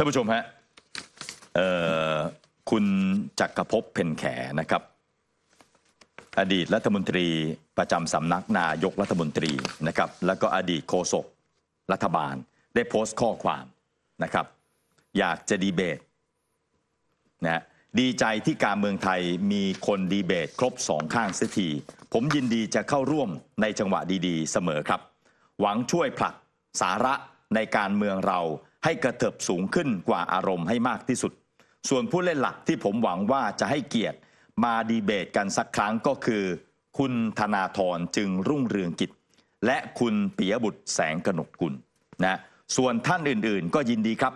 ท่านผู้ชมฮะคุณจักรภพเพ็ญแขนะครับ อดีตรัฐมนตรีประจำสำนักนายกรัฐมนตรีนะครับแล้วก็อดีตโฆษกรัฐบาล ได้โพสต์ข้อความนะครับ อยากจะดีเบตนะดีใจที่การเมืองไทยมีคนดีเบตครบสองข้างเสียทีผมยินดีจะเข้าร่วมในจังหวะดี ๆ เสมอครับ หวังช่วยผลักสาระในการเมืองเราให้กระเถิบสูงขึ้นกว่าอารมณ์ให้มากที่สุด ส่วนผู้เล่นหลักที่ผมหวังว่าจะให้เกียรติมาดีเบตกันสักครั้งก็คือ คุณธนาธรจึงรุ่งเรืองกิจและคุณปิยบุตรแสงกนกกุลนะส่วนท่านอื่นๆ ก็ยินดีครับ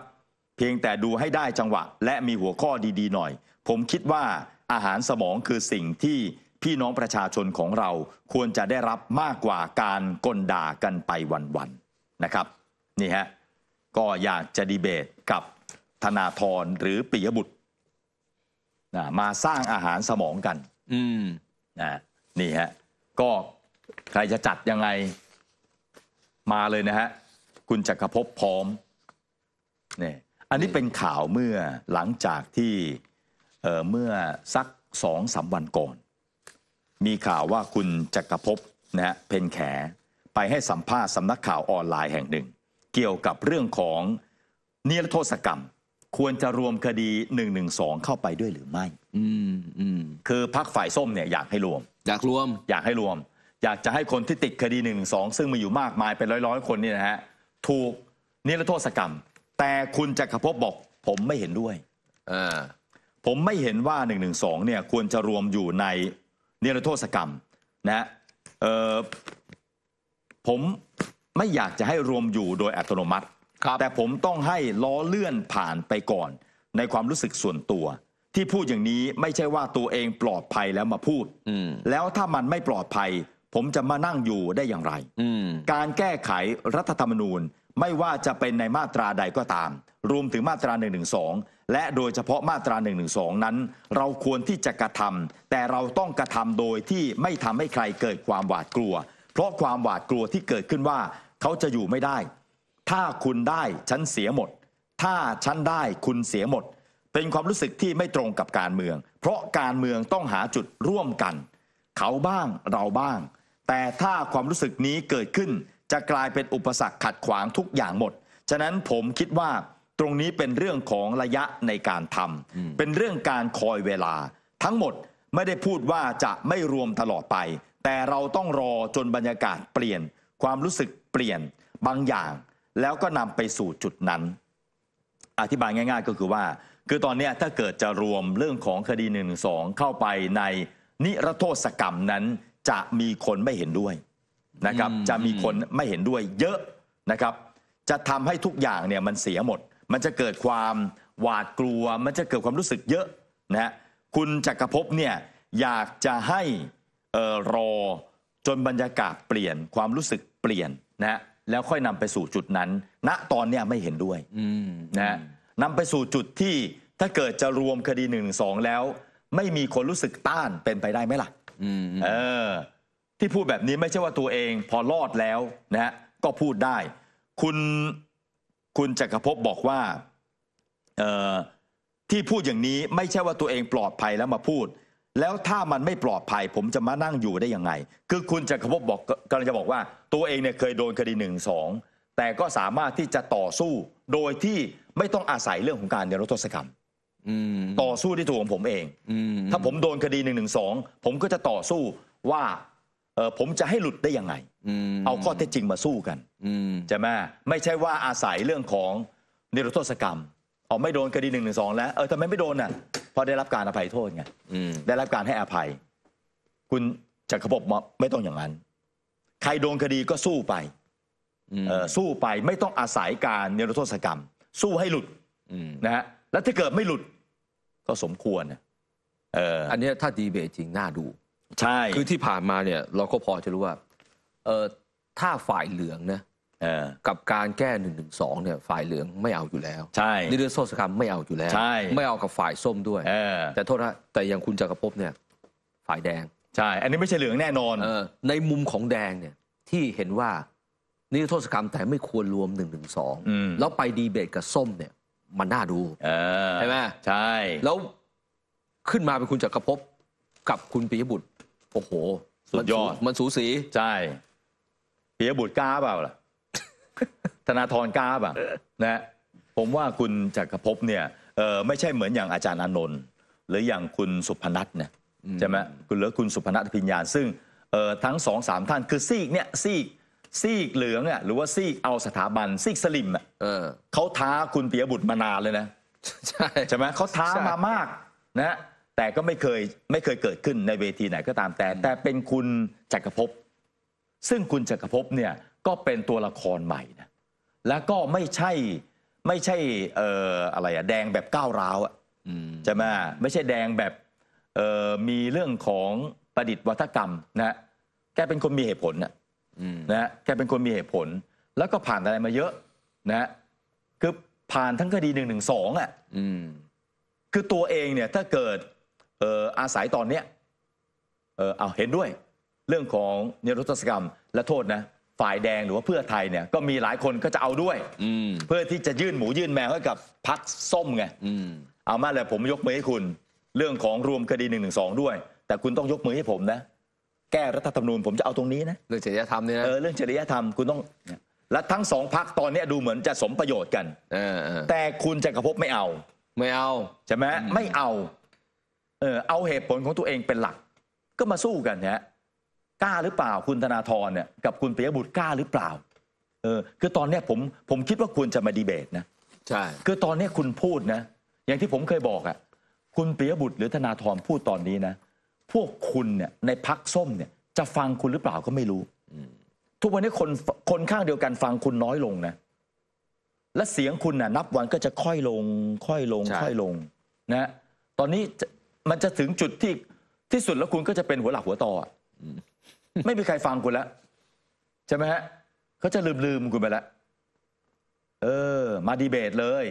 เพียงแต่ดูให้ได้จังหวะ และมีหัวข้อดีๆหน่อย ผมคิดว่าอาหารสมองคือสิ่งที่พี่น้องประชาชนของเราควรจะได้รับมากกว่าการกลด่ากันไปวันๆนะครับ นี่ฮะก็อยากจะดีเบตกับธนาธรหรือปิยบุตรนะมาสร้างอาหารสมองกัน อืมนะนี่ฮะก็ใครจะจัดยังไงมาเลยนะฮะคุณจักรภพพร้อมเนี่ยอันนี้เป็นข่าวเมื่อหลังจากที่เเมื่อสักสองสาวันก่อน มีข่าวว่าคุณจักรภพนะฮะเพนแขไปให้สัมภาษณ์สำนักข่าวออนไลน์แห่งหนึ่งเกี่ยวกับเรื่องของเน้รโทษกรรม ควรจะรวมคดี 112 เข้าไปด้วยหรือไม่ อืมอืมคือพักฝ่ายส้มเนี่ย อยากให้รวม อยากรวม อยากให้รวม อยากจะให้คนที่ติดคดี 112 ซึ่งมีอยู่มากมายเป็นร้อยๆคนนี่นะฮะถูกเน้รโทษกรรม แต่คุณจักรพบอก ผมไม่เห็นด้วยออผมไม่เห็นว่า 112 เนี่ยควรจะรวมอยู่ในเน้รโทษกรรม นะฮะเออผมไม่อยากจะให้รวมอยู่โดยอัตโนมัติ แต่ผมต้องให้ล้อเลื่อนผ่านไปก่อน ในความรู้สึกส่วนตัว ที่พูดอย่างนี้ไม่ใช่ว่าตัวเองปลอดภัยแล้วมาพูดแล้วถ้ามันไม่ปลอดภัย ผมจะมานั่งอยู่ได้อย่างไรการแก้ไขรัฐธรรมนูญไม่ว่าจะเป็นในมาตราใดก็ตาม รวมถึงมาตรา1นึและโดยเฉพาะมาตรา1นึนั้น เราควรที่จะกระทำแต่เราต้องกระทำโดยที่ไม่ทำให้ใครเกิดความหวาดกลัว เพราะความหวาดกลัวที่เกิดขึ้นว่าเขาจะอยู่ไม่ได้ ถ้าคุณได้ ฉันเสียหมด ถ้าฉันได้คุณเสียหมด เป็นความรู้สึกที่ไม่ตรงกับการเมือง เพราะการเมืองต้องหาจุดร่วมกัน เขาบ้างเราบ้าง แต่ถ้าความรู้สึกนี้เกิดขึ้นจะกลายเป็นอุปสรรคขัดขวางทุกอย่างหมด ฉะนั้นผมคิดว่าตรงนี้เป็นเรื่องของระยะในการทำ เป็นเรื่องการคอยเวลา ทั้งหมดไม่ได้พูดว่าจะไม่รวมตลอดไป แต่เราต้องรอจนบรรยากาศเปลี่ยนความรู้สึกเปลี่ยนบางอย่าง แล้วก็นำไปสู่จุดนั้น อธิบายง่าย ๆก็คือว่า คือตอนนี้ถ้าเกิดจะรวมเรื่องของคดี1นึเข้าไปในนิรโทษกรรมนั้น จะมีคนไม่เห็นด้วยนะครับ จะมีคนไม่เห็นด้วยเยอะนะครับ จะทำให้ทุกอย่างเนี่ยมันเสียหมดมันจะเกิดความหวาดกลัว มันจะเกิดความรู้สึกเยอะนะฮะคุณจักรภพเนี่ยอยากจะให้รอจนบรรยากาศเปลี่ยนความรู้สึกเปลี่ยนนะฮะแล้วค่อยนำไปสู่จุดนั้น ณตอนเนี้ยไม่เห็นด้วยนะฮะนำไปสู่จุดที่ถ้าเกิดจะรวมคดีหนึ่งสองแล้ว ไม่มีคนรู้สึกต้านเป็นไปได้ไหมล่ะเออที่พูดแบบนี้ไม่ใช่ว่าตัวเอง พอรอดแล้ว นะฮะก็พูดได้ คุณคุณจักรภพบอกว่าเออที่พูดอย่างนี้ไม่ใช่ว่าตัวเองปลอดภัยแล้วมาพูดแล้วถ้ามันไม่ปลอดภัยผมจะมานั่งอยู่ได้ยังไง คือคุณจะขบบอกกำลังจะบอกว่า ตัวเองเนี่ยเคยโดนคดีหนึ่งสองแต่ก็สามารถที่จะต่อสู้โดยที่ไม่ต้องอาศัยเรื่องของการเนรโทษกรรมต่อสู้ที่ตัวของผมเองถ้าผมโดนคดีหนึ่งหนึ่งสองผมก็จะต่อสู้ว่าผมจะให้หลุดได้ยังไงเอาข้อเท็จจริงมาสู้กันใช่ไหมไม่ใช่ว่าอาศัยเรื่องของเนรโทษกรรมอ๋อไม่โดนคดีหนึ่งหนึ่งสองแล้วเออทำไมไม่โดนอ่ะเพราะได้รับการอภัยโทษไงได้รับการให้อภัย คุณจะกรบอกไม่ต้องอย่างนั้น ใครโดนคดีก็สู้ไปเออสู้ไปไม่ต้องอาศัยการเนรโทษกรรม สู้ให้หลุดนะฮะแล้วถ้าเกิดไม่หลุด ก็สมควรนเอออันนี้ถ้าดีเบตจริงน่าดู ใช่ คือที่ผ่านมาเนี่ย เราก็พอจะรู้ว่า เออถ้าฝ่ายเหลืองนะกับการแก้หนึ่งหนึ่งสองเนี่ยฝ่ายเหลืองไม่เอาอยู่แล้ว ใช่นิรโทษกรรมไม่เอาอยู่แล้วใช่ไม่เอากับฝ่ายส้มด้วยแต่โทษนะแต่ยังคุณจักรภพเนี่ยฝ่ายแดงใช่ อันนี้ไม่ใช่เหลืองแน่นอนในมุมของแดงเนี่ยที่เห็นว่า นิรโทษกรรมแต่ไม่ควรรวมหนึ่งหนึ่งสองแล้วไปดีเบตกับส้มเนี่ยมันน่าดูใช่ไหมใช่ แล้วขึ้นมาเป็นคุณจักรภพกับคุณปิยบุตรโอ้โหสุดยอด มันสูสีใช่ปิยบุตรกล้าเปล่าล่ะธนาธรกาบอ่ะนะผมว่าคุณจักรภพเนี่ยเออไม่ใช่เหมือนอย่างอาจารย์อนนท์หรืออย่างคุณสุพนัทเนี่ยใช่ไหมคุณหรือคุณสุพนัทพิญญาซึ่งเออทั้งสองสามท่านคือซีกเนี่ยซีกซีกเหลืองอ่ะหรือว่าซีกเอาสถาบันซีกสลิมอ่ะเขาท้าคุณเปียบุตรมานานเลยนะใช่ใช่ไหมเขาท้ามามากนะแต่ก็ไม่เคยไม่เคยเกิดขึ้นในเวทีไหนก็ตามแต่แต่เป็นคุณจักรภพซึ่งคุณจักรภพเนี่ยก็เป็นตัวละครใหม่นะแล้วก็ไม่ใช่ไม่ใช่อออะไรอะแดงแบบก้าวร้าวอะใช่ไหมไม่ใช่แดงแบบมีเรื่องของประดิษฐ์วัฒกรรมนะ แกเป็นคนมีเหตุผลนะนะแกเป็นคนมีเหตุผล แล้วก็ผ่านอะไรมาเยอะนะคือผ่านทั้งคดีหนึ่งหนึ่งสองอ่ะคือตัวเองเนี่ยถ้าเกิดเอออาศัยตอนเนี้ยเออเอาเห็นด้วยเรื่องของเนรุตสกรรมและโทษนะฝ่ายแดงหรือว่าเพื่อไทยเนี่ยก็มีหลายคนก็จะเอาด้วยเพื่อที่จะยื่นหมูยื่นแมวให้กับพักส้มไงเอามาเลยผมยกมือให้คุณ เรื่องของรวมคดีหนึ่งหนึ่งสองด้วย แต่คุณต้องยกมือให้ผมนะ แก้รัฐธรรมนูญผมจะเอาตรงนี้นะเรื่องจริยธรรมเนี่ยนะเออเรื่องจริยธรรมคุณต้องและทั้งสองพักตอนนี้ดูเหมือนจะสมประโยชน์กันอแต่คุณจะกระพบไม่เอา ไม่เอาใช่ไหมไม่เอาเออเอาเหตุผลของตัวเองเป็นหลัก ก็มาสู้กันนะกล้าหรือเปล่าคุณธนาธรเนี่ยกับคุณปิยบุตรกล้า หรือเปล่า เออ คือตอนเนี้ยผมผมคิดว่าควรจะมาดีเบตนะใช่คือตอนเนี้ยคุณพูดนะ อย่างที่ผมเคยบอกอะ่ะคุณปิยบุตรหรือธนาธรพูดตอนนี้นะพวกคุณเนี่ยในพักส้มเนี่ย จะฟังคุณหรือเปล่าก็ไม่รู้ทุกวันนี้คนคนข้างเดียวกันฟังคุณน้อยลงนะ และเสียงคุณน่ะ นับวันก็จะค่อยลง ค่อยลง ค่อยลง นะตอนนี้มันจะถึงจุดที่ที่สุดแล้วคุณก็จะเป็นหัวหลักหัวต่อไม่มีใครฟังคุณแล้วใช่ไหมฮะเขาจะลืมลืมคุณไปแล้วเออ มาดีเบตเลย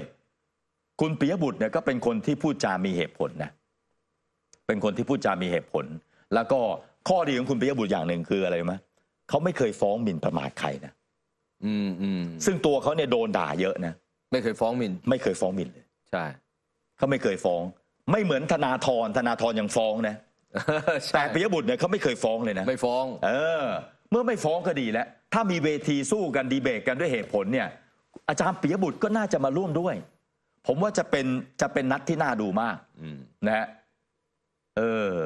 คุณปิยบุตรเนี่ยก็เป็นคนที่พูดจามีเหตุผลนะเป็นคนที่พูดจามีเหตุผล แล้วก็ข้อดีของคุณปิยบุตรอย่างหนึ่งคืออะไรไหมเขาไม่เคยฟ้องหมิ่นประมาทใครนะอืมอืมซึ่งตัวเขาเนี่ยโดนด่าเยอะนะไม่เคยฟ้องหมิ่น ไม่เคยฟ้องหมิ่นเลยใช่เขาไม่เคยฟ้อง ไม่เหมือนธนาธรธนาธรยังฟ้องนะแต่ปิยบุตรเนี่ยเขาไม่เคยฟ้องเลยนะไม่ฟ้อง เออ เมื่อไม่ฟ้องก็ดีแล้วถ้ามีเวทีสู้กันดีเบตกันด้วยเหตุผลเนี่ย อาจารย์ปิยบุตรก็น่าจะมาร่วมด้วย ผมว่าจะเป็นจะเป็นนัดที่น่าดูมากนะฮะเออ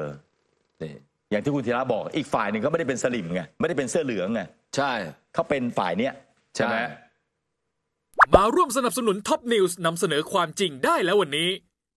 อย่างที่คุณธีระบอก อีกฝ่ายหนึ่งก็ไม่ได้เป็นสลิมไงไม่ได้เป็นเสื้อเหลืองไงใช่เขาเป็นฝ่ายเนี้ยใช่ไหมมาร่วมสนับสนุนท็อปนิวส์นำเสนอความจริงได้แล้ววันนี้